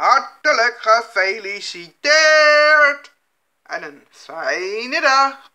Hartelijk gefeliciteerd en een fijne dag.